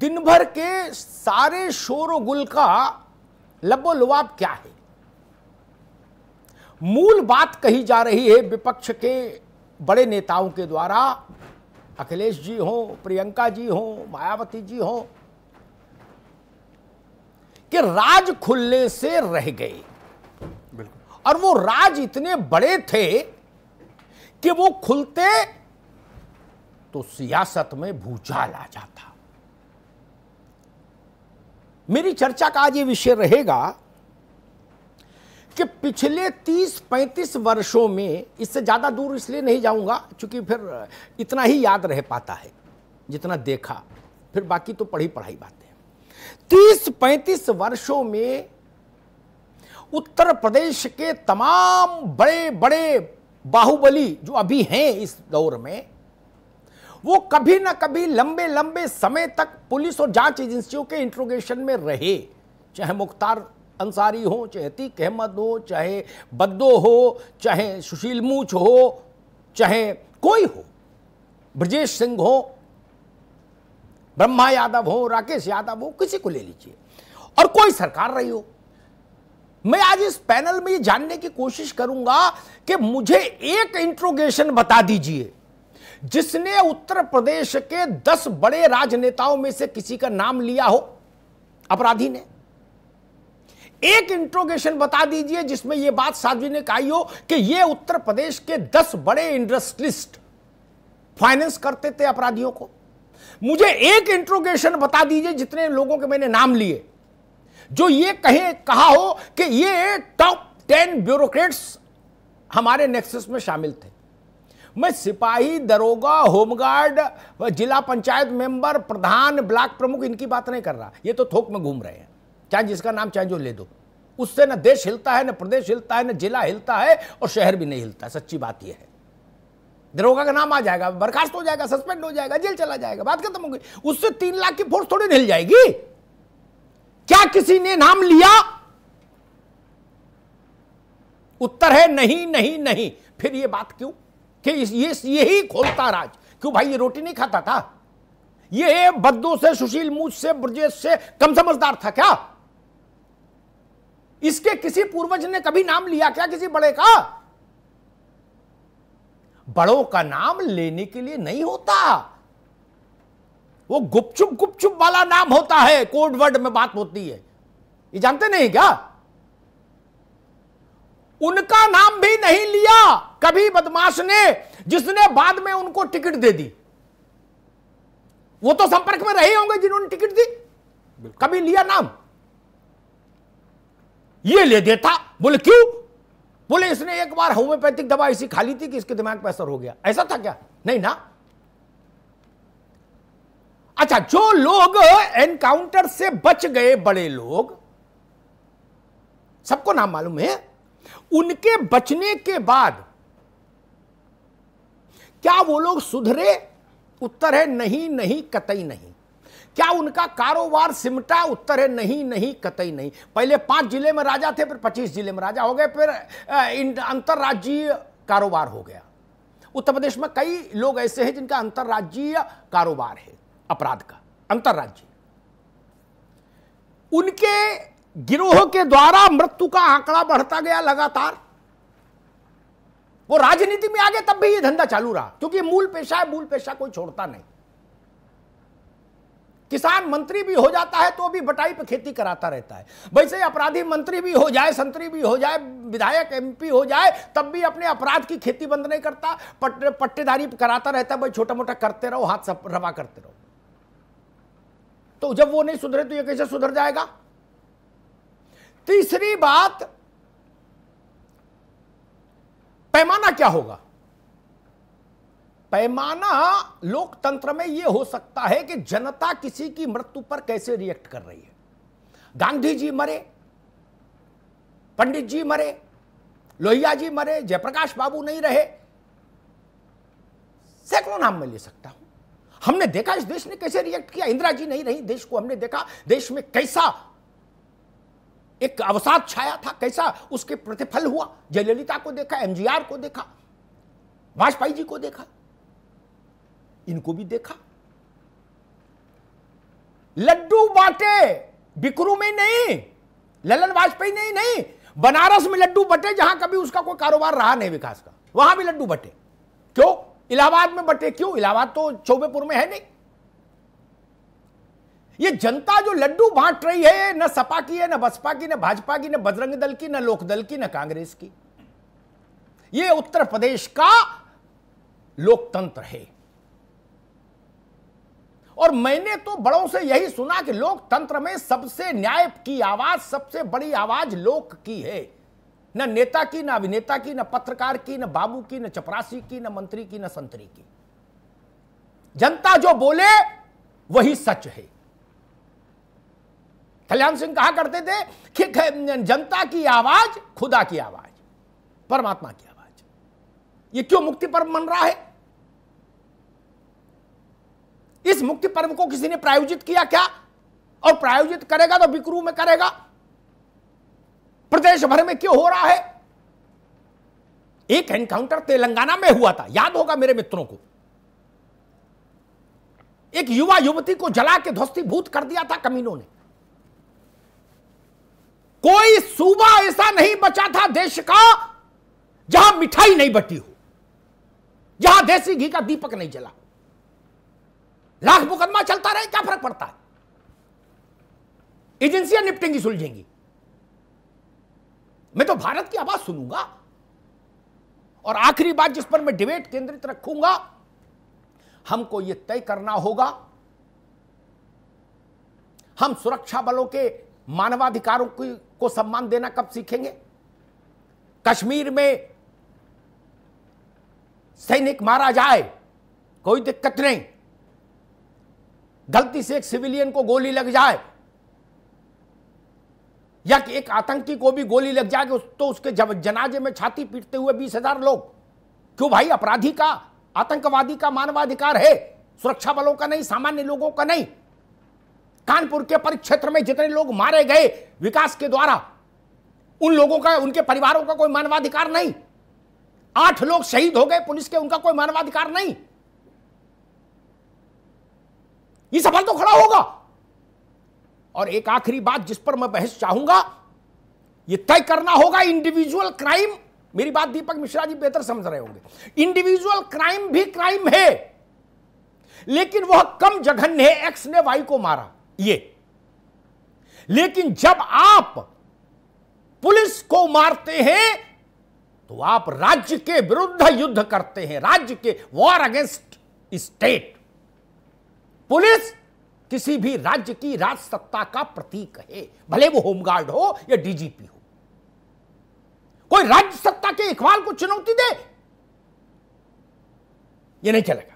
दिन भर के सारे शोर गुल का लबो लुआब क्या है मूल बात कही जा रही है विपक्ष के बड़े नेताओं के द्वारा अखिलेश जी हो प्रियंका जी हो मायावती जी हो कि राज खुलने से रह गए बिल्कुल और वो राज इतने बड़े थे कि वो खुलते तो सियासत में भूचाल आ जाता मेरी चर्चा का आज ये विषय रहेगा कि पिछले 30-35 वर्षों में इससे ज़्यादा दूर इसलिए नहीं जाऊंगा क्योंकि फिर इतना ही याद रह पाता है जितना देखा फिर बाकी तो पढ़ी पढ़ाई बातें तीस पैंतीस वर्षों में उत्तर प्रदेश के तमाम बड़े बड़े बाहुबली जो अभी हैं इस दौर में वो कभी ना कभी लंबे लंबे समय तक पुलिस और जांच एजेंसियों के इंट्रोगेशन में रहे चाहे मुख्तार अंसारी हो चाहे अतीक अहमद हो चाहे बद्दो हो चाहे सुशील मूछ हो चाहे कोई हो ब्रजेश सिंह हो ब्रह्मा यादव हो राकेश यादव हो किसी को ले लीजिए और कोई सरकार रही हो मैं आज इस पैनल में ये जानने की कोशिश करूंगा कि मुझे एक इंट्रोगेशन बता दीजिए जिसने उत्तर प्रदेश के दस बड़े राजनेताओं में से किसी का नाम लिया हो अपराधी ने एक इंट्रोगेशन बता दीजिए जिसमें यह बात ने कही हो कि यह उत्तर प्रदेश के दस बड़े इंडस्ट्रिस्ट फाइनेंस करते थे अपराधियों को मुझे एक इंट्रोगेशन बता दीजिए जितने लोगों के मैंने नाम लिए जो ये कहे कहा हो कि ये टॉप टेन ब्यूरोक्रेट्स हमारे नेक्सस में शामिल थे मैं सिपाही दरोगा होमगार्ड जिला पंचायत मेंबर प्रधान ब्लॉक प्रमुख इनकी बात नहीं कर रहा ये तो थोक में घूम रहे हैं चाहे जिसका नाम चाहे जो ले दो उससे न देश हिलता है न प्रदेश हिलता है न जिला हिलता है और शहर भी नहीं हिलता सच्ची बात यह है दरोगा का नाम आ जाएगा बर्खास्त हो जाएगा सस्पेंड हो जाएगा जेल चला जाएगा बात खत्म हो गई उससे तीन लाख की फोर्स थोड़ी हिल जाएगी क्या किसी ने नाम लिया उत्तर है नहीं नहीं नहीं फिर यह बात क्यों कि ये यही खोलता राज क्यों भाई ये रोटी नहीं खाता था ये बद्दू से सुशील मूछ से ब्रजेश से कम समझदार था क्या इसके किसी पूर्वज ने कभी नाम लिया क्या किसी बड़े का बड़ों का नाम लेने के लिए नहीं होता वो गुपचुप गुपचुप वाला नाम होता है कोड वर्ड में बात होती है ये जानते नहीं क्या उनका नाम भी नहीं लिया कभी बदमाश ने जिसने बाद में उनको टिकट दे दी वो तो संपर्क में रहे होंगे जिन्होंने टिकट दी कभी लिया नाम ये ले देता बोले क्यों बोले इसने एक बार होम्योपैथिक दवा ऐसी खा ली थी कि इसके दिमाग पर असर हो गया ऐसा था क्या नहीं ना अच्छा जो लोग एनकाउंटर से बच गए बड़े लोग सबको नाम मालूम है उनके बचने के बाद क्या वो लोग सुधरे उत्तर है नहीं नहीं कतई नहीं क्या उनका कारोबार सिमटा उत्तर है नहीं नहीं कतई नहीं पहले पांच जिले में राजा थे फिर पच्चीस जिले में राजा हो गए फिर अंतर्राज्यीय कारोबार हो गया उत्तर प्रदेश में कई लोग ऐसे हैं जिनका अंतर्राज्यीय कारोबार है अपराध का अंतर्राज्यीय उनके गिरोह के द्वारा मृत्यु का आंकड़ा बढ़ता गया लगातार वो राजनीति में आ गए तब भी ये धंधा चालू रहा क्योंकि मूल पेशा है मूल पेशा कोई छोड़ता नहीं किसान मंत्री भी हो जाता है तो भी बटाई पे खेती कराता रहता है वैसे अपराधी मंत्री भी हो जाए संतरी भी हो जाए विधायक एमपी हो जाए तब भी अपने अपराध की खेती बंद नहीं करता पट्टेदारी कराता रहता है भाई छोटा मोटा करते रहो हाथ सब रवा करते रहो तो जब वो नहीं सुधरे तो ये कैसे सुधर जाएगा तीसरी बात पैमाना क्या होगा पैमाना लोकतंत्र में यह हो सकता है कि जनता किसी की मृत्यु पर कैसे रिएक्ट कर रही है गांधी जी मरे पंडित जी मरे लोहिया जी मरे जयप्रकाश बाबू नहीं रहे सैकड़ों नाम में ले सकता हूं हमने देखा इस देश ने कैसे रिएक्ट किया इंदिरा जी नहीं रही देश को हमने देखा देश में कैसा एक अवसाद छाया था कैसा उसके प्रतिफल हुआ जयललिता को देखा एमजीआर को देखा वाजपेयी जी को देखा इनको भी देखा लड्डू बांटे बिकरू में नहीं ललन वाजपेयी नहीं नहीं बनारस में लड्डू बटे जहां कभी उसका कोई कारोबार रहा नहीं विकास का वहां भी लड्डू बटे क्यों इलाहाबाद में बटे क्यों इलाहाबाद तो चौबेपुर में है नहीं ये जनता जो लड्डू बांट रही है न सपा की है न बसपा की न भाजपा की न बजरंग दल की न लोकदल की न कांग्रेस की ये उत्तर प्रदेश का लोकतंत्र है और मैंने तो बड़ों से यही सुना कि लोकतंत्र में सबसे न्याय की आवाज सबसे बड़ी आवाज लोक की है न नेता की न अभिनेता की न पत्रकार की न बाबू की न चपरासी की न मंत्री की न संतरी की जनता जो बोले वही सच है कल्याण सिंह कहा करते थे कि जनता की आवाज खुदा की आवाज परमात्मा की आवाज ये क्यों मुक्ति पर्व मन रहा है इस मुक्ति पर्व को किसी ने प्रायोजित किया क्या और प्रायोजित करेगा तो बिक्रू में करेगा प्रदेश भर में क्यों हो रहा है एक एनकाउंटर तेलंगाना में हुआ था याद होगा मेरे मित्रों को एक युवा युवती को जला के ध्वस्ती भूत कर दिया था कमीनों ने कोई सूबा ऐसा नहीं बचा था देश का जहां मिठाई नहीं बटी हो जहां देसी घी का दीपक नहीं जला लाख मुकदमा चलता रहे क्या फर्क पड़ता है एजेंसियां निपटेंगी सुलझेंगी मैं तो भारत की आवाज सुनूंगा और आखिरी बात जिस पर मैं डिबेट केंद्रित रखूंगा हमको यह तय करना होगा हम सुरक्षा बलों के मानवाधिकारों को सम्मान देना कब सीखेंगे कश्मीर में सैनिक मारा जाए कोई दिक्कत नहीं गलती से एक सिविलियन को गोली लग जाए या कि एक आतंकी को भी गोली लग जाए तो उसके जनाजे में छाती पीटते हुए बीस हजार लोग क्यों भाई अपराधी का आतंकवादी का मानवाधिकार है सुरक्षा बलों का नहीं सामान्य लोगों का नहीं कानपुर के परिक्षेत्र में जितने लोग मारे गए विकास के द्वारा उन लोगों का उनके परिवारों का कोई मानवाधिकार नहीं आठ लोग शहीद हो गए पुलिस के उनका कोई मानवाधिकार नहीं ये सवाल तो खड़ा होगा और एक आखिरी बात जिस पर मैं बहस चाहूंगा ये तय करना होगा इंडिविजुअल क्राइम मेरी बात दीपक मिश्रा जी बेहतर समझ रहे होंगे इंडिविजुअल क्राइम भी क्राइम है लेकिन वह कम जघन्य है एक्स ने वाई को मारा ये लेकिन जब आप पुलिस को मारते हैं तो आप राज्य के विरुद्ध युद्ध करते हैं राज्य के वॉर अगेंस्ट स्टेट पुलिस किसी भी राज्य की राज सत्ता का प्रतीक है भले वो होमगार्ड हो या डीजीपी हो कोई राज्य सत्ता के इकबाल को चुनौती दे ये नहीं चलेगा